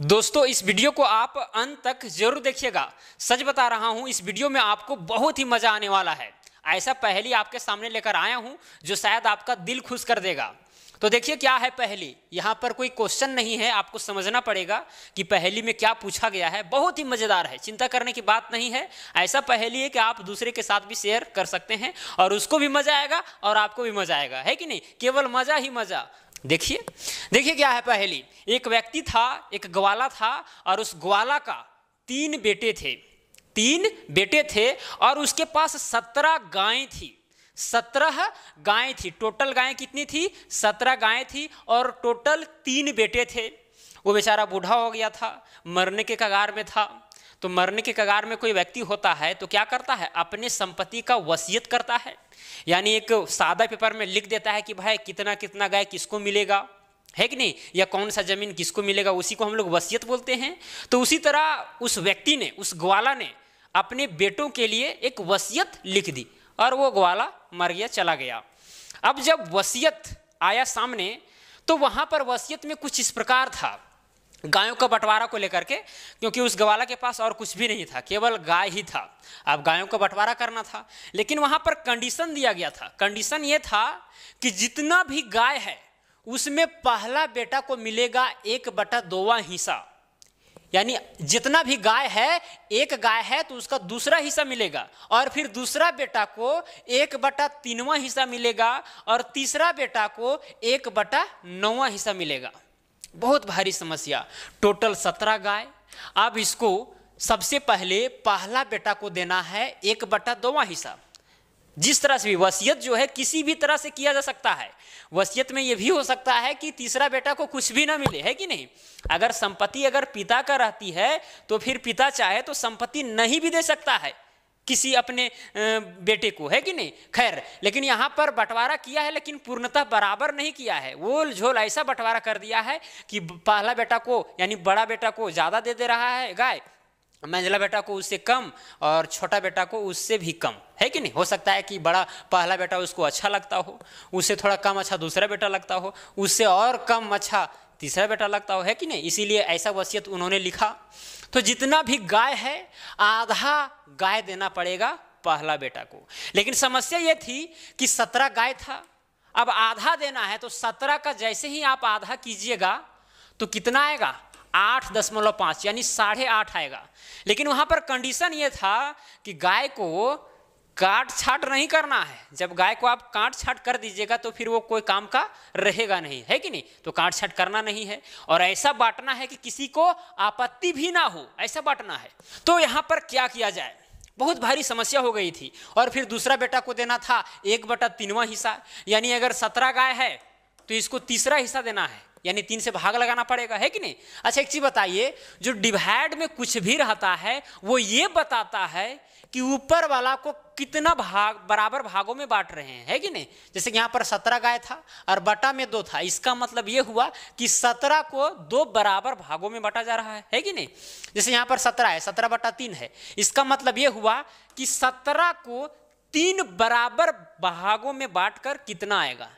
दोस्तों इस वीडियो को आप अंत तक जरूर देखिएगा सच बता रहा हूं इस वीडियो में आपको बहुत ही मजा आने वाला है ऐसा पहली आपके सामने लेकर आया हूं जो शायद आपका दिल खुश कर देगा तो देखिए क्या है पहली यहाँ पर कोई क्वेश्चन नहीं है आपको समझना पड़ेगा कि पहली में क्या पूछा गया है बहुत ही मज़ेदार है चिंता करने की बात नहीं है ऐसा पहली है कि आप दूसरे के साथ भी शेयर कर सकते हैं और उसको भी मज़ा आएगा और आपको भी मज़ा आएगा है कि नहीं केवल मज़ा ही मज़ा देखिए देखिए क्या है पहली एक व्यक्ति था एक ग्वाला था और उस ग्वाला का तीन बेटे थे तीन बेटे थे और उसके पास सत्रह गायें थी सत्रह गायें थी टोटल गायें कितनी थी सत्रह गायें थी और टोटल तीन बेटे थे वो बेचारा बूढ़ा हो गया था मरने के कगार में था तो मरने के कगार में कोई व्यक्ति होता है तो क्या करता है अपने संपत्ति का वसीयत करता है यानी एक सादा पेपर में लिख देता है कि भाई कितना कितना गाय किसको मिलेगा है कि नहीं या कौन सा जमीन किसको मिलेगा उसी को हम लोग वसीयत बोलते हैं तो उसी तरह उस व्यक्ति ने उस ग्वाला ने अपने बेटों के लिए एक वसीयत लिख दी और वो ग्वाला मर गया चला गया अब जब वसीयत आया सामने तो वहाँ पर वसीयत में कुछ इस प्रकार था गायों का बंटवारा को लेकर के क्योंकि उस गवाला के पास और कुछ भी नहीं था केवल गाय ही था अब गायों का बंटवारा करना था लेकिन वहाँ पर कंडीशन दिया गया था कंडीशन ये था कि जितना भी गाय है उसमें पहला बेटा को मिलेगा एक बटा दोवा हिस्सा यानी जितना भी गाय है एक गाय है तो उसका दूसरा हिस्सा मिलेगा और फिर दूसरा बेटा को एक बटा तीनवा हिस्सा मिलेगा और तीसरा बेटा को एक बटा नौवा हिस्सा मिलेगा बहुत भारी समस्या टोटल सत्रह गाय अब इसको सबसे पहले पहला बेटा को देना है एक बटा दोवा हिस्सा जिस तरह से भी वसीयत जो है किसी भी तरह से किया जा सकता है वसीयत में यह भी हो सकता है कि तीसरा बेटा को कुछ भी ना मिले है कि नहीं अगर संपत्ति अगर पिता का रहती है तो फिर पिता चाहे तो संपत्ति नहीं भी दे सकता है किसी अपने बेटे को है कि नहीं खैर लेकिन यहाँ पर बंटवारा किया है लेकिन पूर्णतः बराबर नहीं किया है वो झोल ऐसा बंटवारा कर दिया है कि पहला बेटा को यानी बड़ा बेटा को ज़्यादा दे दे रहा है गाय मंझला बेटा को उससे कम और छोटा बेटा को उससे भी कम है कि नहीं हो सकता है कि बड़ा पहला बेटा उसको अच्छा लगता हो उससे थोड़ा कम अच्छा दूसरा बेटा लगता हो उससे और कम अच्छा तीसरा बेटा लगता है कि नहीं इसीलिए ऐसा वसीयत उन्होंने लिखा तो जितना भी गाय है आधा गाय देना पड़ेगा पहला बेटा को लेकिन समस्या ये थी कि सत्रह गाय था अब आधा देना है तो सत्रह का जैसे ही आप आधा कीजिएगा तो कितना आएगा आठ दशमलव पाँच यानी साढ़े आठ आएगा लेकिन वहाँ पर कंडीशन ये था कि गाय को काट छाट नहीं करना है जब गाय को आप काट छाट कर दीजिएगा तो फिर वो कोई काम का रहेगा नहीं है कि नहीं तो काट छाट करना नहीं है और ऐसा बांटना है कि किसी को आपत्ति भी ना हो ऐसा बांटना है तो यहाँ पर क्या किया जाए बहुत भारी समस्या हो गई थी और फिर दूसरा बेटा को देना था एक बटा तीनवा हिस्सा यानी अगर सत्रह गाय है तो इसको तीसरा हिस्सा देना है यानी तीन से भाग लगाना पड़ेगा है कि नहीं अच्छा एक चीज बताइए जो डिवाइड में कुछ भी रहता है वो ये बताता है कि ऊपर वाला को कितना भाग बराबर भागों में बांट रहे हैं है कि नहीं जैसे यहां यहाँ पर सत्रह गाय था और बटा में दो था इसका मतलब ये हुआ कि सत्रह को दो बराबर भागों में बांटा जा रहा है है कि नहीं जैसे यहाँ पर सत्रह है सत्रह बटा तीन है इसका मतलब ये हुआ कि सत्रह को तीन बराबर भागों में बांटकर कितना आएगा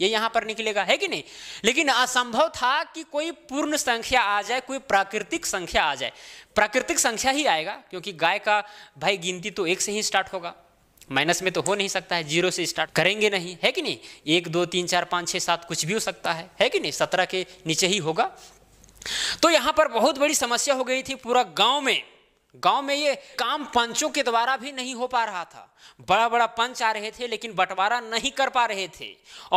ये यहां पर निकलेगा है कि नहीं लेकिन असंभव था कि कोई पूर्ण संख्या आ जाए कोई प्राकृतिक संख्या आ जाए प्राकृतिक संख्या ही आएगा क्योंकि गाय का भाई गिनती तो एक से ही स्टार्ट होगा माइनस में तो हो नहीं सकता है जीरो से स्टार्ट करेंगे नहीं है कि नहीं एक दो तीन चार पाँच छः सात कुछ भी हो सकता है है कि नहीं सत्रह के नीचे ही होगा तो यहाँ पर बहुत बड़ी समस्या हो गई थी पूरा गांव में गांव में ये काम पंचों के द्वारा भी नहीं हो पा रहा था बड़ा बड़ा पंच आ रहे थे लेकिन बंटवारा नहीं कर पा रहे थे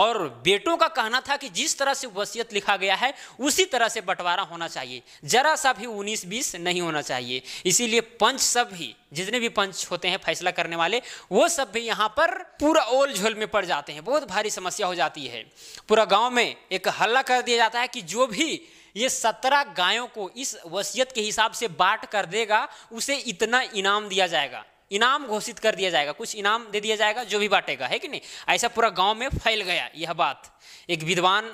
और बेटों का कहना था कि जिस तरह से वसीयत लिखा गया है उसी तरह से बंटवारा होना चाहिए जरा सा भी उन्नीस बीस नहीं होना चाहिए इसीलिए पंच सब भी जितने भी पंच होते हैं फैसला करने वाले वो सब भी यहाँ पर पूरा ओल झोल में पड़ जाते हैं बहुत भारी समस्या हो जाती है पूरा गाँव में एक हल्ला कर दिया जाता है कि जो भी ये सत्रह गायों को इस वसीयत के हिसाब से बांट कर देगा उसे इतना इनाम दिया जाएगा इनाम घोषित कर दिया जाएगा कुछ इनाम दे दिया जाएगा जो भी बांटेगा है कि नहीं ऐसा पूरा गांव में फैल गया यह बात एक विद्वान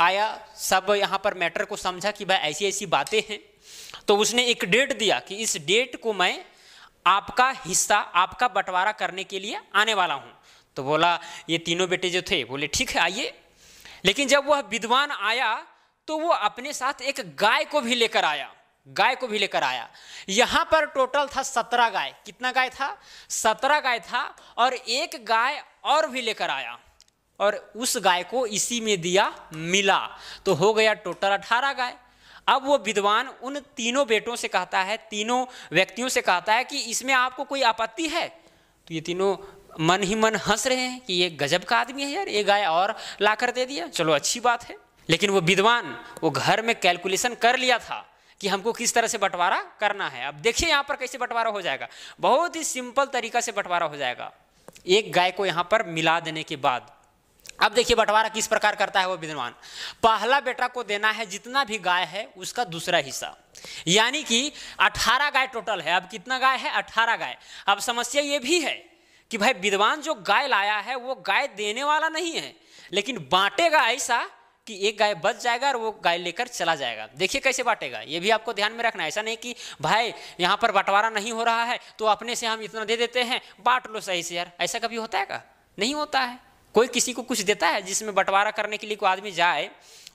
आया सब यहाँ पर मैटर को समझा कि भाई ऐसी ऐसी बातें हैं तो उसने एक डेट दिया कि इस डेट को मैं आपका हिस्सा आपका बंटवारा करने के लिए आने वाला हूँ तो बोला ये तीनों बेटे जो थे बोले ठीक है आइए लेकिन जब वह विद्वान आया तो वो अपने साथ एक गाय को भी लेकर आया गाय को भी लेकर आया यहां पर टोटल था सत्रह गाय कितना गाय था सत्रह गाय था और एक गाय और भी लेकर आया और उस गाय को इसी में दिया मिला तो हो गया टोटल अठारह गाय अब वो विद्वान उन तीनों बेटों से कहता है तीनों व्यक्तियों से कहता है कि इसमें आपको कोई आपत्ति है तो ये तीनों मन ही मन हंस रहे हैं कि ये गजब का आदमी है यार ये गाय और लाकर दे दिया चलो अच्छी बात है लेकिन वो विद्वान वो घर में कैलकुलेशन कर लिया था कि हमको किस तरह से बंटवारा करना है अब देखिए यहाँ पर कैसे बंटवारा हो जाएगा बहुत ही सिंपल तरीका से बंटवारा हो जाएगा एक गाय को यहाँ पर मिला देने के बाद अब देखिए बंटवारा किस प्रकार करता है वो विद्वान पहला बेटा को देना है जितना भी गाय है उसका दूसरा हिस्सा यानी कि 18 गाय टोटल है अब कितना गाय है 18 गाय अब समस्या ये भी है कि भाई विद्वान जो गाय लाया है वो गाय देने वाला नहीं है लेकिन बांटेगा ऐसा कि एक गाय बच जाएगा और वो गाय लेकर चला जाएगा देखिए कैसे बांटेगा ये भी आपको ध्यान में रखना है ऐसा नहीं कि भाई यहाँ पर बंटवारा नहीं हो रहा है तो अपने से हम इतना दे देते हैं बांट लो सही से यार ऐसा कभी होता है का नहीं होता है कोई किसी को कुछ देता है जिसमें बंटवारा करने के लिए कोई आदमी जाए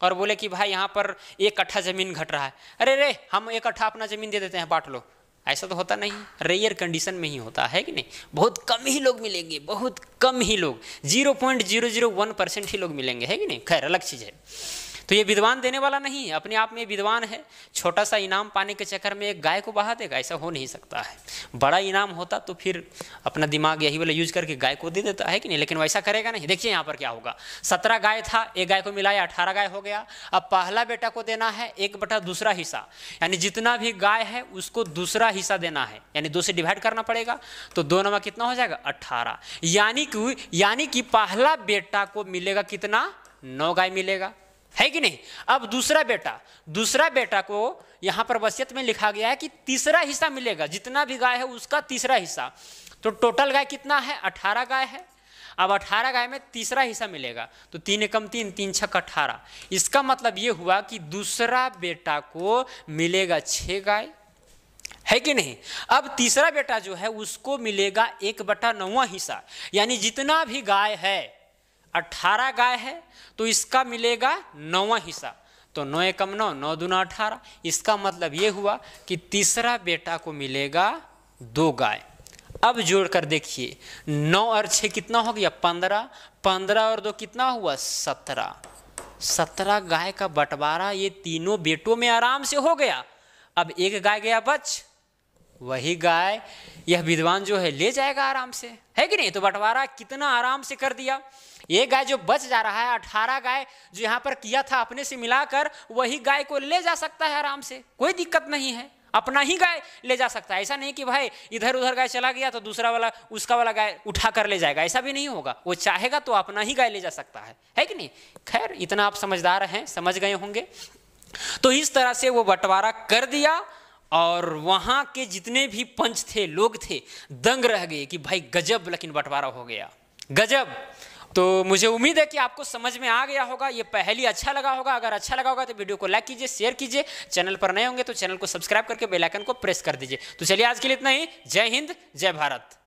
और बोले कि भाई यहाँ पर एक कट्ठा ज़मीन घट रहा है अरे रे हम एक कट्ठा अपना ज़मीन दे देते हैं बांट लो ऐसा तो होता नहीं रेयर कंडीशन में ही होता है कि नहीं बहुत कम ही लोग मिलेंगे बहुत कम ही लोग zero point zero zero one percent ही लोग मिलेंगे है कि नहीं खैर अलग चीज़ है तो ये विद्वान देने वाला नहीं है अपने आप में विद्वान है छोटा सा इनाम पाने के चक्कर में एक गाय को बहा देगा ऐसा हो नहीं सकता है बड़ा इनाम होता तो फिर अपना दिमाग यही वाला यूज करके गाय को दे देता है कि नहीं लेकिन वैसा करेगा नहीं देखिए यहाँ पर क्या होगा सत्रह गाय था एक गाय को मिलाया अठारह गाय हो गया अब पहला बेटा को देना है एक बटा दूसरा हिस्सा यानी जितना भी गाय है उसको दूसरा हिस्सा देना है यानी दो से डिवाइड करना पड़ेगा तो दो नंबर कितना हो जाएगा अट्ठारह यानी कि यानी कि पहला बेटा को मिलेगा कितना नौ गाय मिलेगा है कि नहीं अब दूसरा बेटा दूसरा बेटा को यहां पर वसियत में लिखा गया है कि तीसरा हिस्सा मिलेगा जितना भी गाय है उसका तीसरा हिस्सा तो टोटल गाय कितना है अठारह गाय है अब अठारह गाय में तीसरा हिस्सा मिलेगा तो तीन एकम तीन तीन छक अठारह इसका मतलब ये हुआ कि दूसरा बेटा को मिलेगा छः गाय है कि नहीं अब तीसरा बेटा जो है उसको मिलेगा एक बटा नौवा हिस्सा यानी जितना भी गाय है अट्ठारह गाय है तो इसका मिलेगा नौवा हिस्सा तो नौ एकम नौ नौ दुना अठारह इसका मतलब ये हुआ कि तीसरा बेटा को मिलेगा दो गाय अब जोड़कर देखिए नौ और छः कितना हो गया पंद्रह पंद्रह और दो कितना हुआ सत्रह सत्रह गाय का बंटवारा ये तीनों बेटों में आराम से हो गया अब एक गाय गया बच वही गाय यह विद्वान जो है ले जाएगा आराम से है कि नहीं तो बंटवारा कितना आराम से कर दिया ये गाय जो बच जा रहा है अठारह गाय जो यहाँ पर किया था अपने से मिलाकर वही गाय को ले जा सकता है आराम से कोई दिक्कत नहीं है अपना ही गाय ले जा सकता है ऐसा नहीं कि भाई इधर उधर गाय चला गया तो दूसरा वाला उसका वाला गाय उठा कर ले जाएगा ऐसा भी नहीं होगा वो चाहेगा तो अपना ही गाय ले जा सकता है है कि नहीं खैर इतना आप समझदार हैं समझ गए होंगे तो इस तरह से वो बंटवारा कर दिया और वहां के जितने भी पंच थे लोग थे दंग रह गए कि भाई गजब लेकिन बंटवारा हो गया गजब तो मुझे उम्मीद है कि आपको समझ में आ गया होगा ये पहली अच्छा लगा होगा अगर अच्छा लगा होगा तो वीडियो को लाइक कीजिए शेयर कीजिए चैनल पर नए होंगे तो चैनल को सब्सक्राइब करके बेलाइकन को प्रेस कर दीजिए तो चलिए आज के लिए इतना ही जय हिंद जय भारत